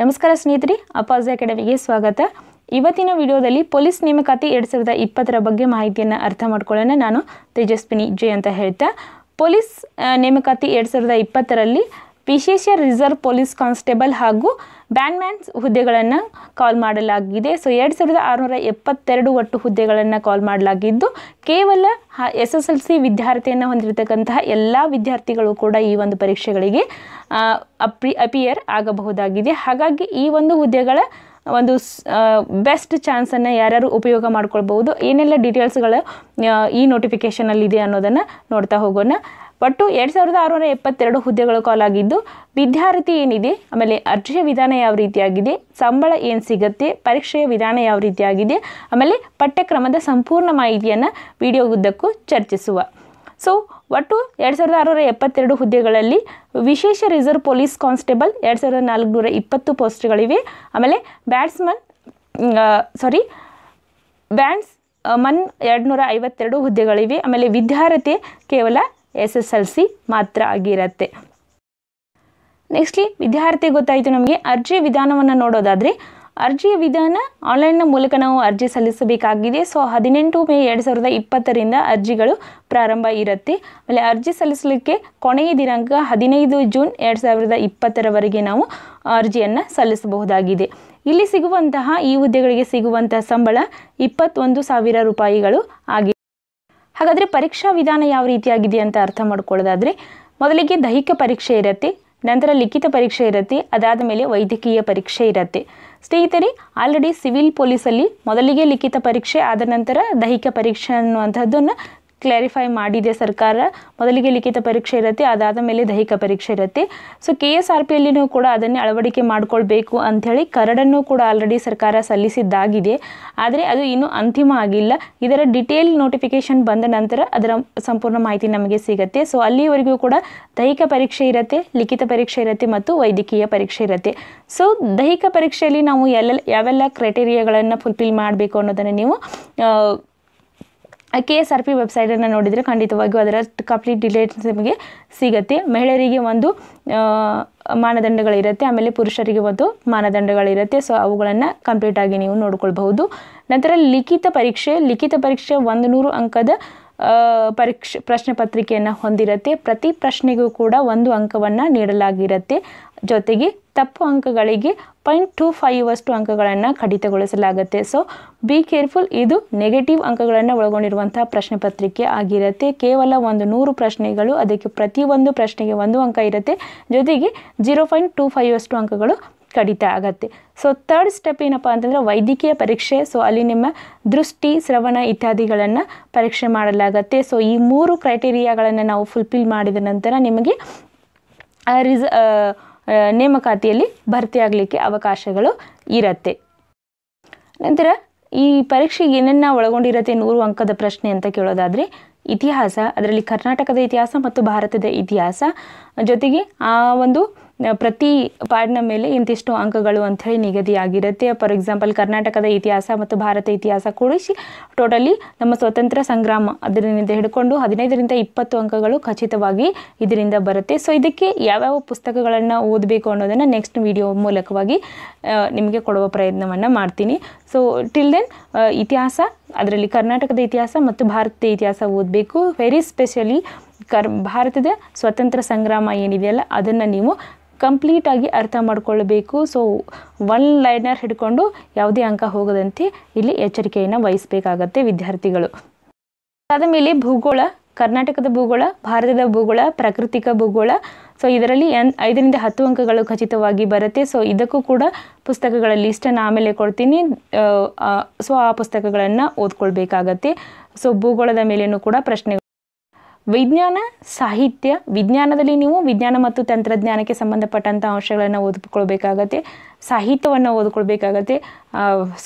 ನಮಸ್ಕಾರ ಸ್ನೇಹಿತರೆ ಅಪಾಜ್ ಅಕಾಡೆಮಿಗೆ ಸ್ವಾಗತ ಇವತ್ತಿನ ವಿಡಿಯೋದಲ್ಲಿ ಪೊಲೀಸ್ ನೇಮಕಾತಿ ಎರಡ್ ಸಾವಿರದ ಇಪ್ಪತ್ತರ ಬಗ್ಗೆ ಮಾಹಿತಿಯನ್ನು ಅರ್ಥ ಮಾಡ್ಕೊಳ್ಳೋಣ ನಾನು ತೇಜಸ್ವಿನಿ ಜೆ ಅಂತ ಹೇಳ್ತಾ ಪೊಲೀಸ್ ನೇಮಕಾತಿ ಎರಡ್ ಸಾವಿರದ ಇಪ್ಪತ್ತರಲ್ಲಿ ವಿಶೇಷ ರಿಸರ್ವ್ ಪೊಲೀಸ್ ಕಾನ್ಸ್ಟೇಬಲ್ ಹಾಗೂ ಬ್ಯಾಂಡ್ಮ್ಯಾನ್ಸ್ ಹುದ್ದೆಗಳನ್ನು ಕಾಲ್ ಮಾಡಲಾಗಿದೆ ಸೊ ಎರಡು ಸಾವಿರದ ಆರುನೂರ ಎಪ್ಪತ್ತೆರಡು ಒಟ್ಟು ಹುದ್ದೆಗಳನ್ನು ಕಾಲ್ ಮಾಡಲಾಗಿದ್ದು ಕೇವಲ ಎಸ್ ಎಸ್ ಎಲ್ ಸಿ ವಿದ್ಯಾರ್ಥಿಯನ್ನು ಹೊಂದಿರತಕ್ಕಂತಹ ಎಲ್ಲ ವಿದ್ಯಾರ್ಥಿಗಳು ಕೂಡ ಈ ಒಂದು ಪರೀಕ್ಷೆಗಳಿಗೆ ಅಪ್ರಿ ಅಪಿಯರ್ ಆಗಬಹುದಾಗಿದೆ ಹಾಗಾಗಿ ಈ ಒಂದು ಹುದ್ದೆಗಳ ಒಂದು ಬೆಸ್ಟ್ ಚಾನ್ಸನ್ನು ಯಾರ್ಯಾರು ಉಪಯೋಗ ಮಾಡ್ಕೊಳ್ಬಹುದು ಏನೆಲ್ಲ ಡೀಟೇಲ್ಸ್ಗಳು ಈ ನೋಟಿಫಿಕೇಷನಲ್ಲಿದೆ ಅನ್ನೋದನ್ನು ನೋಡ್ತಾ ಹೋಗೋಣ ಒಟ್ಟು ಎರಡು ಸಾವಿರದ ಆರುನೂರ ಎಪ್ಪತ್ತೆರಡು ಹುದ್ದೆಗಳು ಕಾಲಾಗಿದ್ದು ವಿದ್ಯಾರ್ಥಿ ಏನಿದೆ ಆಮೇಲೆ ಅರ್ಜಿಯ ವಿಧಾನ ಯಾವ ರೀತಿಯಾಗಿದೆ ಸಂಬಳ ಏನು ಸಿಗುತ್ತೆ ಪರೀಕ್ಷೆಯ ವಿಧಾನ ಯಾವ ರೀತಿಯಾಗಿದೆ ಆಮೇಲೆ ಪಠ್ಯಕ್ರಮದ ಸಂಪೂರ್ಣ ಮಾಹಿತಿಯನ್ನು ವಿಡಿಯೋ ಉದ್ದಕ್ಕೂ ಚರ್ಚಿಸುವ ಸೊ ಒಟ್ಟು ಎರಡು ಸಾವಿರದ ಆರುನೂರ ಎಪ್ಪತ್ತೆರಡು ಹುದ್ದೆಗಳಲ್ಲಿ ವಿಶೇಷ ರಿಸರ್ವ್ ಪೊಲೀಸ್ ಕಾನ್ಸ್ಟೇಬಲ್ ಎರಡು ಸಾವಿರದ ನಾಲ್ಕುನೂರ ಇಪ್ಪತ್ತು ಪೋಸ್ಟ್ಗಳಿವೆ ಆಮೇಲೆ ಬ್ಯಾಟ್ಸ್ಮನ್ ಸಾರಿ ಬ್ಯಾಂಡ್ಸ್ ಮನ್ ಎರಡು ನೂರ ಐವತ್ತೆರಡು ಹುದ್ದೆಗಳಿವೆ ಆಮೇಲೆ ವಿದ್ಯಾರ್ಥಿ ಕೇವಲ ಎಸ್ ಎಸ್ ಎಲ್ ಸಿ ಮಾತ್ರ ಆಗಿರುತ್ತೆ ನೆಕ್ಸ್ಟ್ಲಿ ವಿದ್ಯಾರ್ಥಿ ಗೊತ್ತಾಯಿತು ನಮಗೆ ಅರ್ಜಿ ವಿಧಾನವನ್ನು ನೋಡೋದಾದ್ರೆ ಅರ್ಜಿಯ ವಿಧಾನ ನ ಮೂಲಕ ನಾವು ಅರ್ಜಿ ಸಲ್ಲಿಸಬೇಕಾಗಿದೆ ಸೊ ಹದಿನೆಂಟು ಮೇ ಎರಡ್ ಸಾವಿರದ ಇಪ್ಪತ್ತರಿಂದ ಅರ್ಜಿಗಳು ಪ್ರಾರಂಭ ಇರುತ್ತೆ ಆಮೇಲೆ ಅರ್ಜಿ ಸಲ್ಲಿಸಲಿಕ್ಕೆ ಕೊನೆಯ ದಿನಾಂಕ ಹದಿನೈದು ಜೂನ್ ಎರಡ್ ಸಾವಿರದ ಇಪ್ಪತ್ತರವರೆಗೆ ನಾವು ಅರ್ಜಿಯನ್ನು ಸಲ್ಲಿಸಬಹುದಾಗಿದೆ ಇಲ್ಲಿ ಸಿಗುವಂತಹ ಈ ಹುದ್ದೆಗಳಿಗೆ ಸಿಗುವಂತಹ ಸಂಬಳ ಇಪ್ಪತ್ತೊಂದು ಸಾವಿರ ರೂಪಾಯಿಗಳು ಆಗಿದೆ ಹಾಗಾದರೆ ಪರೀಕ್ಷಾ ವಿಧಾನ ಯಾವ ರೀತಿಯಾಗಿದೆ ಅಂತ ಅರ್ಥ ಮಾಡ್ಕೊಳ್ಳೋದಾದರೆ ಮೊದಲಿಗೆ ದೈಹಿಕ ಪರೀಕ್ಷೆ ಇರುತ್ತೆ ನಂತರ ಲಿಖಿತ ಪರೀಕ್ಷೆ ಇರುತ್ತೆ ಅದಾದ ಮೇಲೆ ವೈದ್ಯಕೀಯ ಪರೀಕ್ಷೆ ಇರುತ್ತೆ ಸ್ನೇಹಿತರೆ ಆಲ್ರೆಡಿ ಸಿವಿಲ್ ಪೊಲೀಸಲ್ಲಿ ಮೊದಲಿಗೆ ಲಿಖಿತ ಪರೀಕ್ಷೆ ಆದ ನಂತರ ದೈಹಿಕ ಪರೀಕ್ಷೆ ಅನ್ನುವಂಥದ್ದನ್ನು ಕ್ಲಾರಿಫೈ ಮಾಡಿದೆ ಸರ್ಕಾರ ಮೊದಲಿಗೆ ಲಿಖಿತ ಪರೀಕ್ಷೆ ಇರುತ್ತೆ ಅದಾದ ಮೇಲೆ ದೈಹಿಕ ಪರೀಕ್ಷೆ ಇರುತ್ತೆ ಸೊ ಕೆ ಎಸ್ ಆರ್ ಪಿಯಲ್ಲಿನೂ ಕೂಡ ಅದನ್ನೇ ಅಳವಡಿಕೆ ಮಾಡಿಕೊಳ್ಬೇಕು ಅಂಥೇಳಿ ಕರಡನ್ನು ಕೂಡ ಆಲ್ರೆಡಿ ಸರ್ಕಾರ ಸಲ್ಲಿಸಿದ್ದಾಗಿದೆ ಆದರೆ ಅದು ಇನ್ನೂ ಅಂತಿಮ ಆಗಿಲ್ಲ ಇದರ ಡಿಟೇಲ್ ನೋಟಿಫಿಕೇಶನ್ ಬಂದ ನಂತರ ಅದರ ಸಂಪೂರ್ಣ ಮಾಹಿತಿ ನಮಗೆ ಸಿಗುತ್ತೆ ಸೊ ಅಲ್ಲಿವರೆಗೂ ಕೂಡ ದೈಹಿಕ ಪರೀಕ್ಷೆ ಇರುತ್ತೆ ಲಿಖಿತ ಪರೀಕ್ಷೆ ಇರುತ್ತೆ ಮತ್ತು ವೈದ್ಯಕೀಯ ಪರೀಕ್ಷೆ ಇರುತ್ತೆ ಸೊ ದೈಹಿಕ ಪರೀಕ್ಷೆಯಲ್ಲಿ ನಾವು ಎಲ್ಲ ಯಾವೆಲ್ಲ ಕ್ರೈಟೀರಿಯಾಗಳನ್ನು ಫುಲ್ಫಿಲ್ ಮಾಡಬೇಕು ಅನ್ನೋದನ್ನು ನೀವು ಕೆ ಎಸ್ ಆರ್ ಪಿ ವೆಬ್ಸೈಟನ್ನು ನೋಡಿದರೆ ಖಂಡಿತವಾಗಿಯೂ ಅದರ ಕಂಪ್ಲೀಟ್ ಡಿಟೇಲ್ಸ್ ನಿಮಗೆ ಸಿಗುತ್ತೆ ಮಹಿಳೆಯರಿಗೆ ಒಂದು ಮಾನದಂಡಗಳಿರುತ್ತೆ ಆಮೇಲೆ ಪುರುಷರಿಗೆ ಒಂದು ಮಾನದಂಡಗಳಿರುತ್ತೆ ಸೊ ಅವುಗಳನ್ನು ಕಂಪ್ಲೀಟಾಗಿ ನೀವು ನೋಡ್ಕೊಳ್ಬಹುದು ನಂತರ ಲಿಖಿತ ಪರೀಕ್ಷೆ ಲಿಖಿತ ಪರೀಕ್ಷೆ ಒಂದು ನೂರು ಅಂಕದ ಪರೀಕ್ಷೆ ಪ್ರಶ್ನೆ ಪತ್ರಿಕೆಯನ್ನು ಹೊಂದಿರುತ್ತೆ ಪ್ರತಿ ಪ್ರಶ್ನೆಗೂ ಕೂಡ ಒಂದು ಅಂಕವನ್ನು ನೀಡಲಾಗಿರುತ್ತೆ ಜೊತೆಗೆ ತಪ್ಪು ಅಂಕಗಳಿಗೆ ಪಾಯಿಂಟ್ ಟು ಫೈವ್ ಅಷ್ಟು ಅಂಕಗಳನ್ನು ಕಡಿತಗೊಳಿಸಲಾಗುತ್ತೆ ಸೊ ಬಿ ಕೇರ್ಫುಲ್ ಇದು ನೆಗೆಟಿವ್ ಅಂಕಗಳನ್ನು ಒಳಗೊಂಡಿರುವಂತಹ ಪ್ರಶ್ನೆ ಪತ್ರಿಕೆ ಆಗಿರುತ್ತೆ ಕೇವಲ ಒಂದು ನೂರು ಪ್ರಶ್ನೆಗಳು ಅದಕ್ಕೆ ಪ್ರತಿಯೊಂದು ಪ್ರಶ್ನೆಗೆ ಒಂದು ಅಂಕ ಇರುತ್ತೆ ಜೊತೆಗೆ ಜೀರೋ ಪಾಯಿಂಟ್ ಟು ಫೈವ್ ಅಷ್ಟು ಅಂಕಗಳು ಕಡಿತ ಆಗುತ್ತೆ ಸೊ ತರ್ಡ್ ಸ್ಟೆಪ್ ಏನಪ್ಪ ಅಂತಂದರೆ ವೈದ್ಯಕೀಯ ಪರೀಕ್ಷೆ ಸೊ ಅಲ್ಲಿ ನಿಮ್ಮ ದೃಷ್ಟಿ ಶ್ರವಣ ಇತ್ಯಾದಿಗಳನ್ನು ಪರೀಕ್ಷೆ ಮಾಡಲಾಗತ್ತೆ ಸೊ ಈ ಮೂರು ಕ್ರೈಟೀರಿಯಾಗಳನ್ನು ನಾವು ಫುಲ್ಫಿಲ್ ಮಾಡಿದ ನಂತರ ನಿಮಗೆ ರಿಸ ನೇಮಕಾತಿಯಲ್ಲಿ ಭರ್ತಿಯಾಗಲಿಕ್ಕೆ ಅವಕಾಶಗಳು ಇರುತ್ತೆ ನಂತರ ಈ ಪರೀಕ್ಷೆಗೆ ಏನನ್ನ ಒಳಗೊಂಡಿರತ್ತೆ ನೂರು ಅಂಕದ ಪ್ರಶ್ನೆ ಅಂತ ಕೇಳೋದಾದರೆ ಇತಿಹಾಸ ಅದರಲ್ಲಿ ಕರ್ನಾಟಕದ ಇತಿಹಾಸ ಮತ್ತು ಭಾರತದ ಇತಿಹಾಸ ಜೊತೆಗೆ ಆ ಒಂದು ಪ್ರತಿ ಪಾಡಿನ ಮೇಲೆ ಇಂತಿಷ್ಟು ಅಂಕಗಳು ಅಂಥೇಳಿ ನಿಗದಿಯಾಗಿರುತ್ತೆ ಫಾರ್ ಎಕ್ಸಾಂಪಲ್ ಕರ್ನಾಟಕದ ಇತಿಹಾಸ ಮತ್ತು ಭಾರತ ಇತಿಹಾಸ ಕೂಡಿಸಿ ಟೋಟಲಿ ನಮ್ಮ ಸ್ವತಂತ್ರ ಸಂಗ್ರಾಮ ಅದರಿಂದ ಹಿಡ್ಕೊಂಡು ಹದಿನೈದರಿಂದ ಇಪ್ಪತ್ತು ಅಂಕಗಳು ಖಚಿತವಾಗಿ ಇದರಿಂದ ಬರುತ್ತೆ ಸೊ ಇದಕ್ಕೆ ಯಾವ್ಯಾವ ಪುಸ್ತಕಗಳನ್ನು ಓದಬೇಕು ಅನ್ನೋದನ್ನು ನೆಕ್ಸ್ಟ್ ವಿಡಿಯೋ ಮೂಲಕವಾಗಿ ನಿಮಗೆ ಕೊಡುವ ಪ್ರಯತ್ನವನ್ನು ಮಾಡ್ತೀನಿ ಸೊ ಟಿಲ್ ದೆನ್ ಇತಿಹಾಸ ಅದರಲ್ಲಿ ಕರ್ನಾಟಕದ ಇತಿಹಾಸ ಮತ್ತು ಭಾರತದ ಇತಿಹಾಸ ಓದಬೇಕು ವೆರಿ ಸ್ಪೆಷಲಿ ಕರ್ ಭಾರತದ ಸ್ವತಂತ್ರ ಸಂಗ್ರಾಮ ಏನಿದೆಯಲ್ಲ ಅದನ್ನು ನೀವು ಕಂಪ್ಲೀಟಾಗಿ ಅರ್ಥ ಮಾಡ್ಕೊಳ್ಬೇಕು ಸೊ ಒನ್ ಲೈನರ್ ಹಿಡ್ಕೊಂಡು ಯಾವುದೇ ಅಂಕ ಹೋಗದಂತೆ ಇಲ್ಲಿ ಎಚ್ಚರಿಕೆಯನ್ನು ವಹಿಸಬೇಕಾಗತ್ತೆ ವಿದ್ಯಾರ್ಥಿಗಳು ಅದಾದ ಮೇಲೆ ಭೂಗೋಳ ಕರ್ನಾಟಕದ ಭೂಗೋಳ ಭಾರತದ ಭೂಗೋಳ ಪ್ರಾಕೃತಿಕ ಭೂಗೋಳ ಸೊ ಇದರಲ್ಲಿ ಎನ್ ಐದರಿಂದ ಹತ್ತು ಅಂಕಗಳು ಖಚಿತವಾಗಿ ಬರುತ್ತೆ ಸೊ ಇದಕ್ಕೂ ಕೂಡ ಪುಸ್ತಕಗಳ ಲಿಸ್ಟನ್ನು ಆಮೇಲೆ ಕೊಡ್ತೀನಿ ಸೊ ಆ ಪುಸ್ತಕಗಳನ್ನು ಓದ್ಕೊಳ್ಬೇಕಾಗತ್ತೆ ಸೊ ಭೂಗೋಳದ ಮೇಲೇನೂ ಕೂಡ ಪ್ರಶ್ನೆ ವಿಜ್ಞಾನ ಸಾಹಿತ್ಯ ವಿಜ್ಞಾನದಲ್ಲಿ ನೀವು ವಿಜ್ಞಾನ ಮತ್ತು ತಂತ್ರಜ್ಞಾನಕ್ಕೆ ಸಂಬಂಧಪಟ್ಟಂಥ ಅಂಶಗಳನ್ನು ಓದ್ಕೊಳ್ಬೇಕಾಗತ್ತೆ ಸಾಹಿತ್ಯವನ್ನು ಓದ್ಕೊಳ್ಬೇಕಾಗತ್ತೆ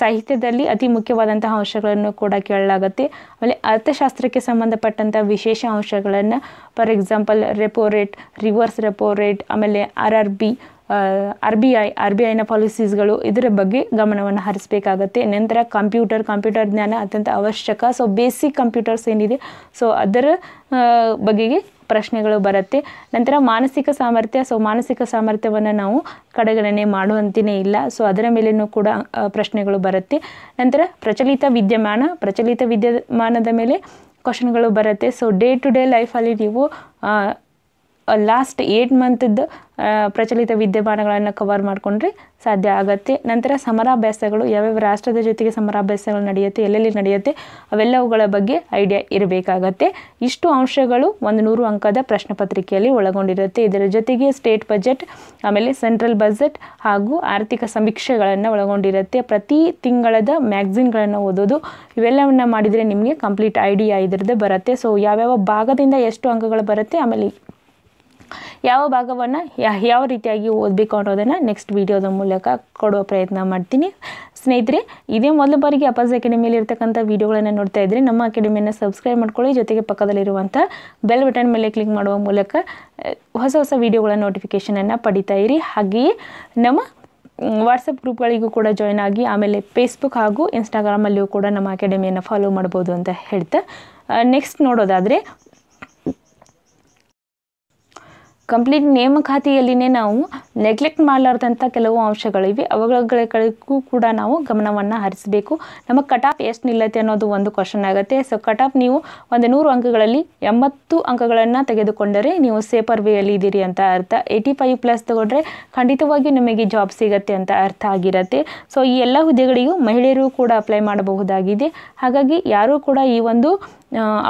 ಸಾಹಿತ್ಯದಲ್ಲಿ ಅತಿ ಮುಖ್ಯವಾದಂತಹ ಅಂಶಗಳನ್ನು ಕೂಡ ಕೇಳಲಾಗತ್ತೆ ಆಮೇಲೆ ಅರ್ಥಶಾಸ್ತ್ರಕ್ಕೆ ಸಂಬಂಧಪಟ್ಟಂಥ ವಿಶೇಷ ಅಂಶಗಳನ್ನು for example repo rate reverse repo rate ಆಮೇಲೆ R R B R B I R B ಐನ ಪಾಲಿಸೀಸ್ಗಳು ಇದರ ಬಗ್ಗೆ ಗಮನವನ್ನು ಹರಿಸಬೇಕಾಗತ್ತೆ ನಂತರ ಕಂಪ್ಯೂಟರ್ ಕಂಪ್ಯೂಟರ್ ಜ್ಞಾನ ಅತ್ಯಂತ ಅವಶ್ಯಕ ಸೊ ಬೇಸಿಕ್ ಕಂಪ್ಯೂಟರ್ಸ್ ಏನಿದೆ ಸೊ ಅದರ ಬಗೆಗೆ ಪ್ರಶ್ನೆಗಳು ಬರುತ್ತೆ ನಂತರ ಮಾನಸಿಕ ಸಾಮರ್ಥ್ಯ ಸೊ ಮಾನಸಿಕ ಸಾಮರ್ಥ್ಯವನ್ನು ನಾವು ಕಡೆಗಣನೆ ಮಾಡುವಂತೆಯೇ ಇಲ್ಲ ಸೊ ಅದರ ಮೇಲೆಯೂ ಕೂಡ ಪ್ರಶ್ನೆಗಳು ಬರುತ್ತೆ ನಂತರ ಪ್ರಚಲಿತ ವಿದ್ಯಮಾನ ಪ್ರಚಲಿತ ವಿದ್ಯಮಾನದ ಮೇಲೆ ಕ್ವಶನ್ಗಳು ಬರುತ್ತೆ ಸೊ ಡೇ ಟು ಡೇ ಲೈಫಲ್ಲಿ ನೀವು ಲಾಸ್ಟ್ ಏಟ್ ಮಂತದ್ದು ಪ್ರಚಲಿತ ವಿದ್ಯಮಾನಗಳನ್ನು ಕವರ್ ಮಾಡಿಕೊಂಡ್ರೆ ಸಾಧ್ಯ ಆಗುತ್ತೆ ನಂತರ ಸಮರಾಭ್ಯಾಸಗಳು ಯಾವ್ಯಾವ ರಾಷ್ಟ್ರದ ಜೊತೆಗೆ ಸಮರಾಭ್ಯಾಸಗಳು ನಡೆಯುತ್ತೆ ಎಲ್ಲೆಲ್ಲಿ ನಡೆಯುತ್ತೆ ಅವೆಲ್ಲವುಗಳ ಬಗ್ಗೆ ಐಡಿಯಾ ಇರಬೇಕಾಗತ್ತೆ ಇಷ್ಟು ಅಂಶಗಳು ಒಂದು ನೂರು ಅಂಕದ ಪ್ರಶ್ನೆ ಪತ್ರಿಕೆಯಲ್ಲಿ ಒಳಗೊಂಡಿರುತ್ತೆ ಇದರ ಜೊತೆಗೆ ಸ್ಟೇಟ್ ಬಜೆಟ್ ಆಮೇಲೆ ಸೆಂಟ್ರಲ್ ಬಜೆಟ್ ಹಾಗೂ ಆರ್ಥಿಕ ಸಮೀಕ್ಷೆಗಳನ್ನು ಒಳಗೊಂಡಿರುತ್ತೆ ಪ್ರತಿ ತಿಂಗಳದ ಮ್ಯಾಗ್ಝಿನ್ಗಳನ್ನು ಓದೋದು ಇವೆಲ್ಲವನ್ನು ಮಾಡಿದರೆ ನಿಮಗೆ ಕಂಪ್ಲೀಟ್ ಐಡಿಯಾ ಇದರದ್ದು ಬರುತ್ತೆ ಸೊ ಯಾವ್ಯಾವ ಭಾಗದಿಂದ ಎಷ್ಟು ಅಂಕಗಳು ಬರುತ್ತೆ ಆಮೇಲೆ ಯಾವ ಭಾಗವನ್ನು ಯಾವ ರೀತಿಯಾಗಿ ಓದಬೇಕು ಅನ್ನೋದನ್ನು ನೆಕ್ಸ್ಟ್ ವಿಡಿಯೋದ ಮೂಲಕ ಕೊಡುವ ಪ್ರಯತ್ನ ಮಾಡ್ತೀನಿ ಸ್ನೇಹಿತರೆ ಇದೇ ಮೊದಲ ಬಾರಿಗೆ ಅಪಾಸ್ ಅಕಾಡೆಮಿಯಲ್ಲಿ ಇರ್ತಕ್ಕಂಥ ವೀಡಿಯೋಗಳನ್ನು ನೋಡ್ತಾ ಇದ್ರೆ ನಮ್ಮ ಅಕಾಡೆಮಿಯನ್ನು ಸಬ್ಸ್ಕ್ರೈಬ್ ಮಾಡ್ಕೊಳ್ಳಿ ಜೊತೆಗೆ ಪಕ್ಕದಲ್ಲಿರುವಂಥ ಬೆಲ್ ಬಟನ್ ಮೇಲೆ ಕ್ಲಿಕ್ ಮಾಡುವ ಮೂಲಕ ಹೊಸ ಹೊಸ ವೀಡಿಯೋಗಳ ನೋಟಿಫಿಕೇಷನನ್ನು ಪಡಿತಾ ಇರಿ ಹಾಗೆಯೇ ನಮ್ಮ ವಾಟ್ಸಪ್ ಗ್ರೂಪ್ಗಳಿಗೂ ಕೂಡ ಜಾಯ್ನ್ ಆಗಿ ಆಮೇಲೆ ಫೇಸ್ಬುಕ್ ಹಾಗೂ ಇನ್ಸ್ಟಾಗ್ರಾಮಲ್ಲಿಯೂ ಕೂಡ ನಮ್ಮ ಅಕಾಡೆಮಿಯನ್ನು ಫಾಲೋ ಮಾಡ್ಬೋದು ಅಂತ ಹೇಳ್ತಾ ನೆಕ್ಸ್ಟ್ ನೋಡೋದಾದರೆ ಕಂಪ್ಲೀಟ್ ನೇಮ ನಾವು ನೆಗ್ಲೆಕ್ಟ್ ಮಾಡಲಾರ್ದಂಥ ಕೆಲವು ಅಂಶಗಳಿವೆ ಕಡೆಗೂ ಕೂಡ ನಾವು ಗಮನವನ್ನು ಹರಿಸಬೇಕು ನಮ್ಮ ಕಟಾಪ್ ಎಷ್ಟು ನಿಲ್ಲತ್ತೆ ಅನ್ನೋದು ಒಂದು ಕ್ವಶನ್ ಆಗುತ್ತೆ ಸೊ ಕಟಾಪ್ ನೀವು ಒಂದು ನೂರು ಅಂಕಗಳಲ್ಲಿ ಎಂಬತ್ತು ಅಂಕಗಳನ್ನು ತೆಗೆದುಕೊಂಡರೆ ನೀವು ಸೇಪರ್ ವೇಯಲ್ಲಿ ಇದ್ದೀರಿ ಅಂತ ಅರ್ಥ ಏಯ್ಟಿ ಫೈವ್ ಪ್ಲಸ್ ತಗೊಂಡ್ರೆ ಖಂಡಿತವಾಗಿ ನಿಮಗೆ ಜಾಬ್ ಸಿಗತ್ತೆ ಅಂತ ಅರ್ಥ ಆಗಿರುತ್ತೆ ಸೊ ಈ ಎಲ್ಲ ಹುದ್ದೆಗಳಿಗೂ ಮಹಿಳೆಯರು ಕೂಡ ಅಪ್ಲೈ ಮಾಡಬಹುದಾಗಿದೆ ಹಾಗಾಗಿ ಯಾರೂ ಕೂಡ ಈ ಒಂದು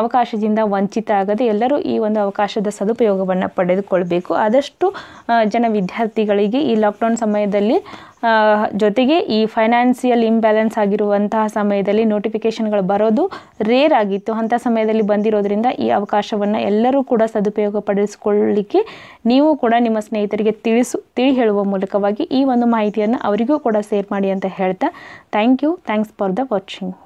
ಅವಕಾಶದಿಂದ ವಂಚಿತ ಆಗದೆ ಎಲ್ಲರೂ ಈ ಒಂದು ಅವಕಾಶದ ಸದುಪಯೋಗವನ್ನು ಪಡೆದುಕೊಳ್ಬೇಕು ಆದಷ್ಟು ಜನ ವಿದ್ಯಾರ್ಥಿಗಳಿಗೆ ಈ ಲಾಕ್ಡೌನ್ ಸಮಯದಲ್ಲಿ ಜೊತೆಗೆ ಈ ಫೈನಾನ್ಸಿಯಲ್ ಇಂಬ್ಯಾಲೆನ್ಸ್ ಆಗಿರುವಂತಹ ಸಮಯದಲ್ಲಿ ನೋಟಿಫಿಕೇಷನ್ಗಳು ಬರೋದು ರೇರ್ ಆಗಿತ್ತು ಅಂಥ ಸಮಯದಲ್ಲಿ ಬಂದಿರೋದ್ರಿಂದ ಈ ಅವಕಾಶವನ್ನು ಎಲ್ಲರೂ ಕೂಡ ಸದುಪಯೋಗ ಪಡಿಸಿಕೊಳ್ಳಲಿಕ್ಕೆ ನೀವು ಕೂಡ ನಿಮ್ಮ ಸ್ನೇಹಿತರಿಗೆ ತಿಳಿಸು ತಿಳಿ ಹೇಳುವ ಮೂಲಕವಾಗಿ ಈ ಒಂದು ಮಾಹಿತಿಯನ್ನು ಅವರಿಗೂ ಕೂಡ ಶೇರ್ ಮಾಡಿ ಅಂತ ಹೇಳ್ತಾ thank you thanks for the watching